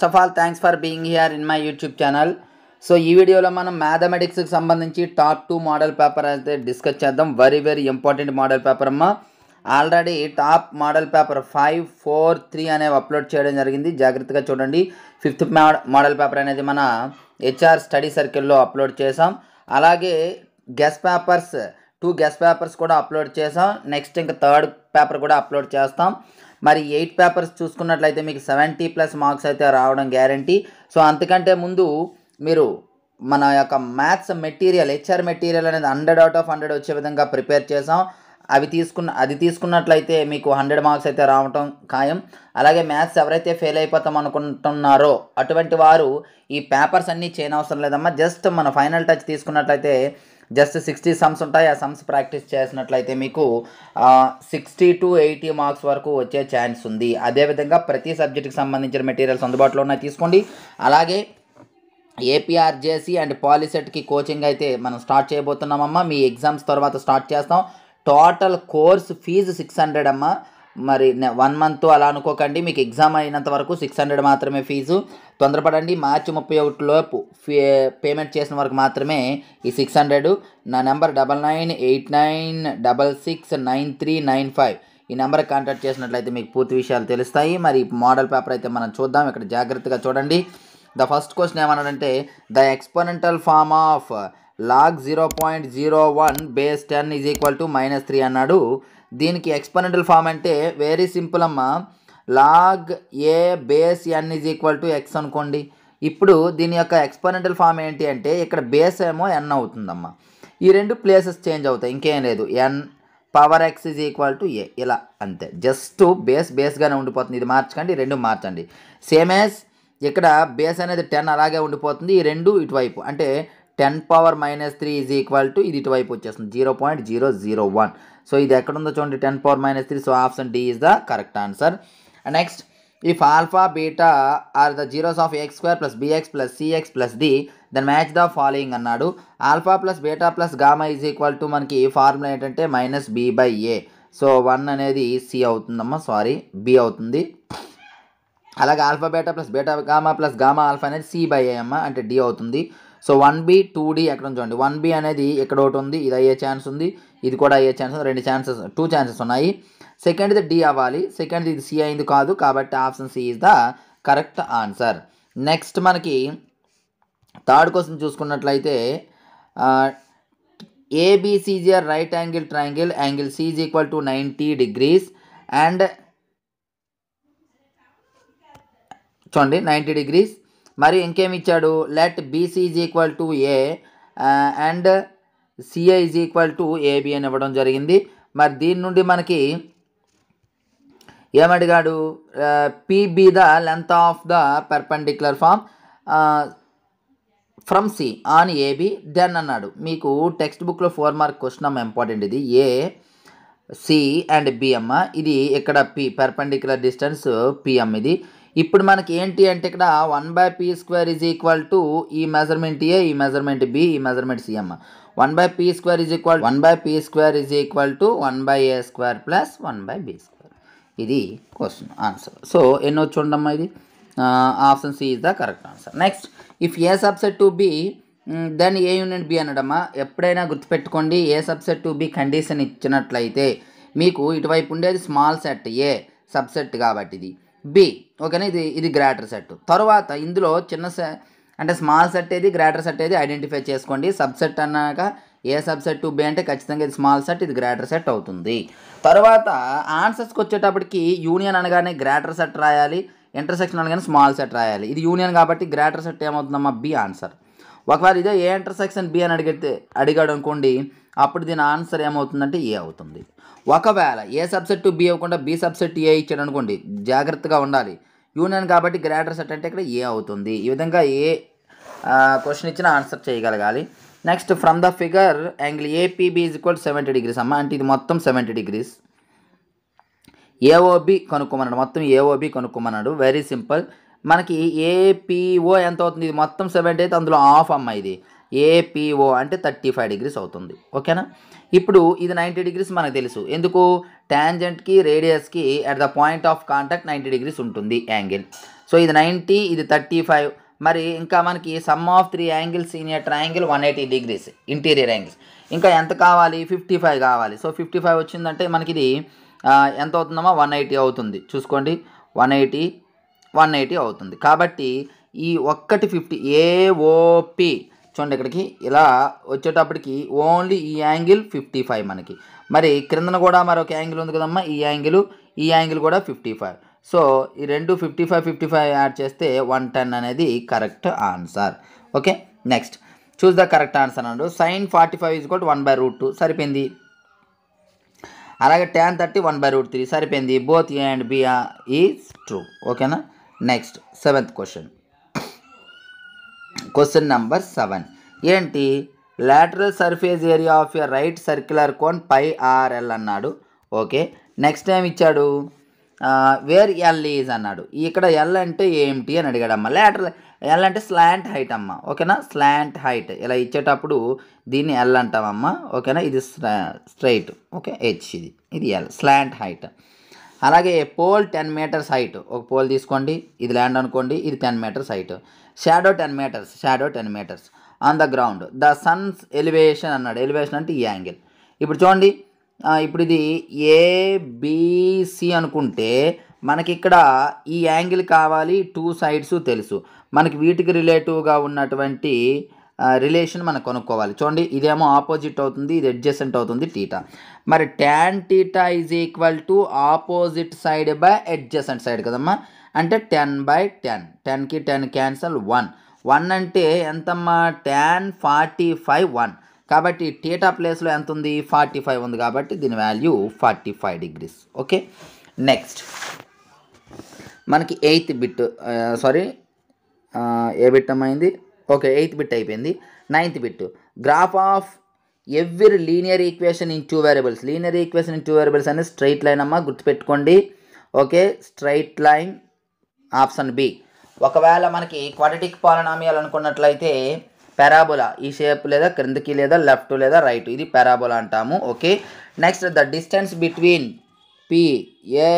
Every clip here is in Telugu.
first of all thanks for being here in my YouTube channel so ఈ వీడియోలో మనం మ్యాథమెటిక్స్కి సంబంధించి టాప్ టూ మోడల్ పేపర్ అయితే డిస్కస్ చేద్దాం very very important model paper అమ్మ already top model paper five four three అనేవి అప్లోడ్ చేయడం జరిగింది జాగ్రత్తగా చూడండి ఫిఫ్త్ మోడల్ పేపర్ అనేది మన హెచ్ఆర్ స్టడీ సర్కిల్లో అప్లోడ్ చేసాం అలాగే guest papers two guest papers కూడా అప్లోడ్ చేసాం నెక్స్ట్ ఇంకా థర్డ్ పేపర్ కూడా అప్లోడ్ చేస్తాం మరి ఎయిట్ పేపర్స్ చూసుకున్నట్లయితే మీకు సెవెంటీ ప్లస్ మార్క్స్ అయితే రావడం గ్యారంటీ సో అంతకంటే ముందు మీరు మన యొక్క మ్యాథ్స్ మెటీరియల్ హెచ్ఆర్ మెటీరియల్ అనేది హండ్రెడ్ అవుట్ ఆఫ్ హండ్రెడ్ వచ్చే విధంగా ప్రిపేర్ చేసాం అవి తీసుకున్న అది తీసుకున్నట్లయితే మీకు హండ్రెడ్ మార్క్స్ అయితే రావటం ఖాయం అలాగే మ్యాథ్స్ ఎవరైతే ఫెయిల్ అయిపోతాం అనుకుంటున్నారో అటువంటి వారు ఈ పేపర్స్ అన్నీ చేయనవసరం లేదమ్మా జస్ట్ మన ఫైనల్ టచ్ తీసుకున్నట్లయితే జస్ట్ సిక్స్టీ సమ్స్ ఉంటాయి ఆ సమ్స్ ప్రాక్టీస్ చేసినట్లయితే మీకు సిక్స్టీ టు ఎయిటీ మార్క్స్ వరకు వచ్చే ఛాన్స్ ఉంది అదేవిధంగా ప్రతి సబ్జెక్ట్కి సంబంధించిన మెటీరియల్స్ అందుబాటులో ఉన్నాయి తీసుకోండి అలాగే ఏపీఆర్జేసీ అండ్ పాలిసెట్కి కోచింగ్ అయితే మనం స్టార్ట్ చేయబోతున్నామమ్మా మీ ఎగ్జామ్స్ తర్వాత స్టార్ట్ చేస్తాం total course fees six hundred అమ్మా మరి వన్ మంత్ అలా అనుకోకండి మీకు ఎగ్జామ్ అయినంత వరకు సిక్స్ హండ్రెడ్ మాత్రమే ఫీజు తొందరపడండి మార్చి ముప్పై ఒకటిలోపు పేమెంట్ చేసిన వరకు మాత్రమే ఈ సిక్స్ హండ్రెడ్ నా number double nine eight nine double six nine three nine five ఈ నెంబర్కి కాంటాక్ట్ చేసినట్లయితే మీకు పూర్తి విషయాలు తెలుస్తాయి మరి మోడల్ పేపర్ అయితే మనం చూద్దాం ఇక్కడ జాగ్రత్తగా చూడండి ద ఫస్ట్ క్వశ్చన్ ఏమన్నాడంటే the exponential form of log zero point zero one base ten is equal to minus three అన్నాడు దీనికి ఎక్స్పనెంటల్ ఫామ్ అంటే వెరీ సింపుల్ అమ్మ log A base N is equal to X అనుకోండి ఇప్పుడు దీని యొక్క ఎక్స్పనెంటల్ ఫామ్ ఏంటి అంటే ఇక్కడ బేస్ ఏమో ఎన్ అవుతుందమ్మ ఈ రెండు ప్లేసెస్ చేంజ్ అవుతాయి ఇంకేం లేదు N power X is equal to A ఇలా అంతే జస్ట్ బేస్ బేస్గానే ఉండిపోతుంది ఇది మార్చకండి రెండు మార్చండి సేమ్ యాజ్ ఇక్కడ బేస్ అనేది టెన్ అలాగే ఉండిపోతుంది ఈ రెండు ఇటువైపు అంటే ten power minus three is equal to ఇది ఇటువైపు వచ్చేస్తుంది zero point zero zero one so ఇది ఎక్కడుందో చూడండి ten power minus three so option D is the correct answer next if alpha beta are the zeros of X square plus B X plus C X plus D then match the following అన్నాడు alpha plus beta plus gamma is equal to మనకి ఫార్ములా ఏంటంటే minus B by A so one అనేది సి అవుతుందమ్మా సారీ బి అవుతుంది అలాగే alpha beta plus beta gamma plus gamma alpha అనేది సి బై ఏ అమ్మ అంటే డి అవుతుంది so one B two D ఎక్కడ చూడండి వన్ బి అనేది ఇక్కడ ఒకటి ఉంది ఇది అయ్యే ఛాన్స్ ఉంది ఇది కూడా అయ్యే ఛాన్స్ ఉంది రెండు ఛాన్సెస్ టూ ఛాన్సెస్ ఉన్నాయి సెకండ్ ది డి అవ్వాలి సెకండ్ ఇది సి అయింది కాదు కాబట్టి option C is the correct answer next మనకి థర్డ్ క్వశ్చన్ చూసుకున్నట్లయితే A B C G R right angle triangle angle C is equal to ninety degrees and చూడండి నైంటీ డిగ్రీస్ మరి ఇంకేమి ఇచ్చాడు let BC is equal to A and CA is equal to AB అని ఇవ్వడం జరిగింది మరి దీని నుండి మనకి ఏమడిగాడు PB uh, the length of the perpendicular form from C on AB then అన్నాడు మీకు టెక్స్ట్ బుక్లో ఫోర్ మార్క్ క్వశ్చన్ అమ్మ ఇంపార్టెంట్ ఇది ఏ సి అండ్ బి అమ్మ ఇది ఇక్కడ పి పెర్పెండిక్యులర్ డిస్టెన్స్ పిఎం ఇది ఇప్పుడు మనకి ఏంటి అంటే ఇక్కడ one by P square is equal to ఈ మెజర్మెంట్ ఏ ఈ మెజర్మెంట్ బి ఈ మెజర్మెంట్ సి అమ్మ one by P square is equal one by P square is equal to one by A square plus one by B square ఇది క్వశ్చన్ ఆన్సర్ సో ఎన్నో చూడమ్మా ఇది option C is the correct answer next if A subset to B then A union B అనడమ్మా ఎప్పుడైనా గుర్తుపెట్టుకోండి ఏ సబ్సెట్ టు బి కండిషన్ ఇచ్చినట్లయితే మీకు ఇటువైపు ఉండేది స్మాల్ సెట్ ఏ సబ్సెట్ కాబట్టి ఇది బి ఓకేనా ఇది ఇది గ్రేటర్ సెట్ తర్వాత ఇందులో చిన్న అంటే స్మాల్ సెట్ ఏది గ్రేటర్ సెట్ ఏది ఐడెంటిఫై చేసుకోండి సబ్సెట్ అన్నాక ఏ సబ్సెట్ బి అంటే ఖచ్చితంగా ఇది స్మాల్ సెట్ ఇది గ్రేటర్ సెట్ అవుతుంది తర్వాత ఆన్సర్స్కి వచ్చేటప్పటికి యూనియన్ అనగానే గ్రేటర్ సెట్ రాయాలి ఇంటర్సెక్షన్ అనగానే స్మాల్ సెట్ రాయాలి ఇది యూనియన్ కాబట్టి గ్రేటర్ సెట్ ఏమవుతుందమ్మా బి ఆన్సర్ ఒకవేళ ఇదే ఏ ఇంటర్సెక్షన్ బి అని అడిగితే అడిగాడు అనుకోండి అప్పుడు దీని ఆన్సర్ ఏమవుతుందంటే ఏ అవుతుంది ఒకవేళ ఏ సబ్సెట్టు బి అవ్వకుండా బి సబ్సెట్ ఏ ఇచ్చాడు అనుకోండి జాగ్రత్తగా ఉండాలి యూనియన్ కాబట్టి గ్రేటర్ సెట్ అంటే ఇక్కడ ఏ అవుతుంది ఈ విధంగా ఏ క్వశ్చన్ ఇచ్చిన ఆన్సర్ చేయగలగాలి next from the figure angle APB is equal seventy degrees అమ్మ అంటే ఇది మొత్తం సెవెంటీ డిగ్రీస్ ఏఓబి కనుక్కోమన్నాడు మొత్తం ఏఓబి కనుక్కోమన్నాడు వెరీ సింపుల్ మనకి ఏపీఓ ఎంత అవుతుంది ఇది మొత్తం సెవెంటీ అయితే అందులో ఆఫ్ అమ్మ ఇది ఏపీఓ అంటే థర్టీ ఫైవ్ డిగ్రీస్ అవుతుంది ఓకేనా ఇప్పుడు ఇది నైంటీ డిగ్రీస్ మనకు తెలుసు ఎందుకు ట్యాంజెంట్కి రేడియస్కి at the point of contact ninety degrees ఉంటుంది యాంగిల్ సో ఇది నైంటీ ఇది థర్టీ ఫైవ్ మరి ఇంకా మనకి sum of three angles in a triangle one eighty degrees interior angles ఇంకా ఎంత కావాలి ఫిఫ్టీ ఫైవ్ కావాలి సో ఫిఫ్టీ ఫైవ్ వచ్చిందంటే మనకి ఇది ఎంత అవుతుందమ్మా వన్ ఎయిటీ అవుతుంది చూసుకోండి వన్ ఎయిటీ వన్ ఎయిటీ అవుతుంది కాబట్టి ఈ ఒక్కటి ఫిఫ్టీ ఏఓపి చూడండి ఇక్కడికి ఇలా వచ్చేటప్పటికి ఓన్లీ ఈ యాంగిల్ ఫిఫ్టీ ఫైవ్ మనకి మరి క్రిందన కూడా మరొక యాంగిల్ ఉంది కదమ్మా ఈ యాంగిల్ ఈ యాంగిల్ కూడా ఫిఫ్టీ ఫైవ్ సో ఈ రెండు fifty five fifty five add చేస్తే వన్ టెన్ అనేది correct answer okay next choose the correct answer అన్నాడు sine forty five is quote one by root two సరిపోయింది అలాగే tan thirty one by root three సరిపోయింది both A and B is true ఓకేనా next seventh question question number seven ఏంటి lateral surface area of your right circular cone pi R L అన్నాడు ఓకే నెక్స్ట్ టైం ఇచ్చాడు వేర్ ఎల్ ఈజ్ అన్నాడు ఇక్కడ ఎల్ అంటే ఏమిటి అని అడిగాడమ్మా లాటరల్ ఎల్ అంటే స్లాంట్ హైట్ అమ్మ ఓకేనా స్లాంట్ హైట్ ఇలా ఇచ్చేటప్పుడు దీన్ని ఎల్ అంటామమ్మ ఓకేనా ఇది స్ట్రైట్ ఓకే హెచ్ ఇది ఇది ఎల్ స్లాంట్ హైట్ అలాగే పోల్ టెన్ మీటర్స్ హైట్ ఒక పోల్ తీసుకోండి ఇది ల్యాండ్ అనుకోండి ఇది ten metres height shadow ten metres shadow ten metres on the ground the sun's elevation అన్నాడు ఎలివేషన్ అంటే ఈ యాంగిల్ ఇప్పుడు చూడండి ఇప్పుడు ఇది ఏబిసి అనుకుంటే మనకి ఇక్కడ ఈ యాంగిల్ కావాలి టూ సైడ్స్ తెలుసు మనకి వీటికి రిలేటివ్గా ఉన్నటువంటి రిలేషన్ మనం కొనుక్కోవాలి చూడండి ఇదేమో ఆపోజిట్ అవుతుంది ఇది అడ్జసెంట్ అవుతుంది టీటా మరి tan theta is equal to opposite side by adjacent side కదమ్మా అంటే టెన్ బై టెన్ టెన్కి టెన్ క్యాన్సల్ వన్ వన్ అంటే ఎంతమ్మా ట్యాన్ ఫార్టీ ఫైవ్ వన్ కాబట్టి టీటా ప్లేస్లో ఎంత ఉంది ఫార్టీ ఫైవ్ ఉంది కాబట్టి దీని value forty five degrees okay next మనకి eighth bit sorry A bit అమ్మైంది ఓకే ఎయిత్ బిట్ అయిపోయింది ninth bit graph of every linear equation in two variables linear equation in two variables అనేది స్ట్రైట్ లైన్ అమ్మ గుర్తుపెట్టుకోండి okay straight line option B ఒకవేళ మనకి క్వాడ్రటిక్ పాలనామియాలు అనుకున్నట్లయితే పెరాబోలా ఈ షేప్ లేదా క్రిందకి లేదా లెఫ్ట్ లేదా రైట్ ఇది పెరాబోలా అంటాము okay next the distance between P A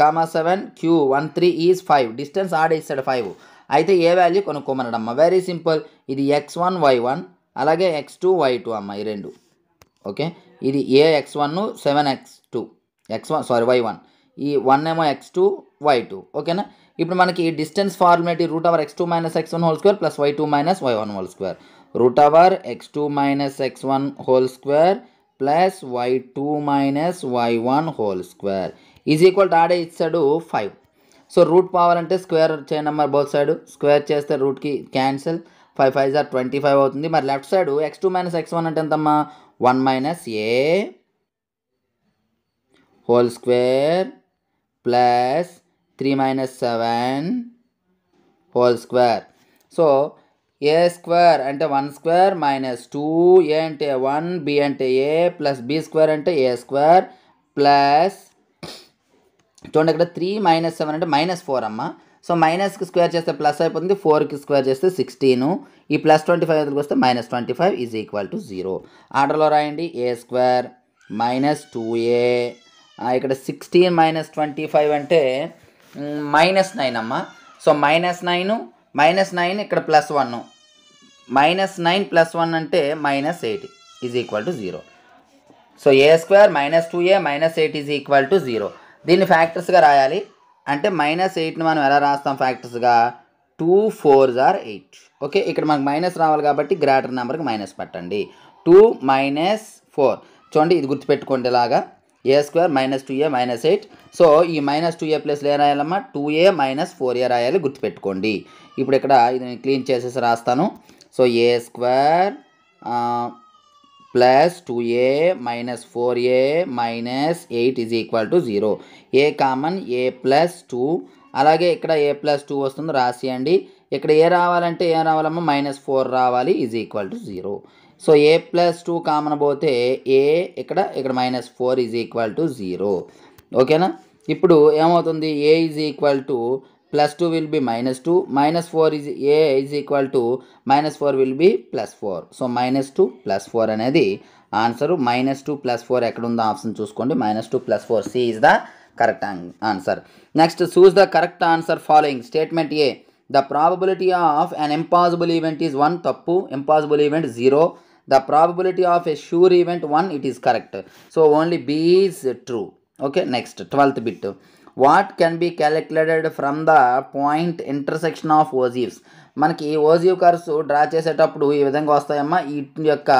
comma seven Q one three is five distance ఆడ ఇస్తాడు ఫైవ్ అయితే ఏ వాల్యూ కొనుక్కోమన్నాడు అమ్మ వెరీ సింపుల్ ఇది ఎక్స్ వన్ వై వన్ అలాగే ఎక్స్ టూ వై టూ అమ్మ ఈ రెండు ఓకే ఇది A X one seven X two X one sorry Y one ఈ వన్ ఏమో ఎక్స్ టూ వై టూ ఓకేనా ఇప్పుడు మనకి ఈ distance formulate root over X two minus X one whole square plus Y two minus Y one whole square root over X two minus X one whole square plus Y two minus Y one whole square is equal to ఆడే ఇచ్చాడు ఫైవ్ సో రూట్ పోవాలంటే స్క్వేర్ చేయండి నెంబర్ బోత్ సైడ్ స్క్వేర్ చేస్తే రూట్కి క్యాన్సిల్ ఫైవ్ ఫైవ్ జార్ ట్వంటీ ఫైవ్ అవుతుంది మరి left side X two minus X one అంటే ఎంతమ్మా one minus A whole square plus three minus seven whole square so A square అంటే one square minus two A అంటే వన్ బి అంటే ఏ ప్లస్ బి స్క్వేర్ అంటే ఏ స్క్వేర్ ప్లస్ చూడండి ఇక్కడ త్రీ మైనస్ సెవెన్ అంటే మైనస్ ఫోర్ అమ్మ సో మైనస్కి స్క్వేర్ చేస్తే ప్లస్ అయిపోతుంది ఫోర్కి స్క్వేర్ చేస్తే సిక్స్టీను ఈ ప్లస్ ట్వంటీ ఫైవ్ దగ్గరికి వస్తే minus twenty five is equal to zero ఆర్డర్లో రాయండి A square minus two A ఇక్కడ సిక్స్టీన్ మైనస్ ట్వంటీ ఫైవ్ అంటే మైనస్ నైన్ అమ్మ so minus nine minus nine ఇక్కడ plus one minus nine plus one అంటే minus eight is equal to zero so A square minus two A minus eight is equal to zero దీన్ని ఫ్యాక్టర్స్గా రాయాలి అంటే మైనస్ ఎయిట్ని మనం ఎలా రాస్తాం ఫ్యాక్టర్స్గా two force are eight okay ఇక్కడ మనకు మైనస్ రావాలి కాబట్టి గ్రేటర్ నెంబర్కి మైనస్ పెట్టండి టూ మైనస్ ఫోర్ చూడండి ఇది గుర్తుపెట్టుకోండి ఇలాగా A square minus two A minus eight so ఈ మైనస్ టూ ఏ ప్లస్లో ఏం రాయాలమ్మా two A minus four A రాయాలి గుర్తుపెట్టుకోండి ఇప్పుడు ఇక్కడ ఇది నేను క్లీన్ చేసేసి రాస్తాను so A square plus two A minus four A minus eight is equal to zero A common A plus two అలాగే ఇక్కడ ఏ ప్లస్ టూ వస్తుంది రాసియండి ఇక్కడ ఏ రావాలంటే ఏం రావాలమ్మా మైనస్ ఫోర్ రావాలి is equal to zero so A plus two common పోతే ఏ ఇక్కడ ఇక్కడ minus four is equal to zero ఓకేనా ఇప్పుడు ఏమవుతుంది A is equal to plus two will be minus two minus four is A is equal to minus four will be plus four so minus two plus four అనేది answer minus two plus four ఎక్కడ ఉందో ఆప్షన్ చూసుకోండి minus two plus four C is the correct answer next choose the correct answer following statement A the probability of an impossible event is one తప్పు impossible event zero the probability of a sure event one it is correct so only B is true okay next twelfth bit what can be calculated from the point intersection of ogives మనకి ఓజీవ్ కర్వ్స్ డ్రా చేసేటప్పుడు ఈ విధంగా వస్తాయమ్మా ఈ యొక్క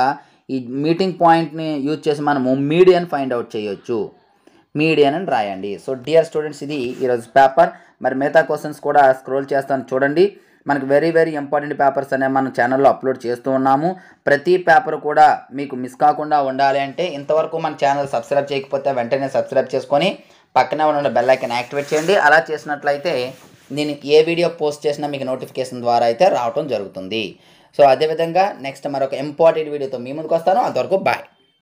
ఈ మీటింగ్ పాయింట్ని యూజ్ చేసి మనము మీడియన్ ఫైండ్ అవుట్ చేయొచ్చు మీడియన్ అని రాయండి సో డియర్ స్టూడెంట్స్ ఇది ఈరోజు పేపర్ మరి మిగతా క్వశ్చన్స్ కూడా స్క్రోల్ చేస్తాను చూడండి మనకు వెరీ వెరీ ఇంపార్టెంట్ పేపర్స్ అనేవి మన ఛానల్లో అప్లోడ్ చేస్తూ ఉన్నాము ప్రతి పేపర్ కూడా మీకు మిస్ కాకుండా ఉండాలి అంటే ఇంతవరకు మన ఛానల్ సబ్స్క్రైబ్ చేయకపోతే వెంటనే సబ్స్క్రైబ్ చేసుకొని పక్కనే ఉన్న బెల్ ఐకన్ యాక్టివేట్ చేయండి అలా చేసినట్లయితే నేను ఏ వీడియో పోస్ట్ చేసినా మీకు నోటిఫికేషన్ ద్వారా అయితే రావటం జరుగుతుంది సో అదేవిధంగా నెక్స్ట్ మరొక ఇంపార్టెంట్ వీడియోతో మీ ముందుకు వస్తాను అంతవరకు బాయ్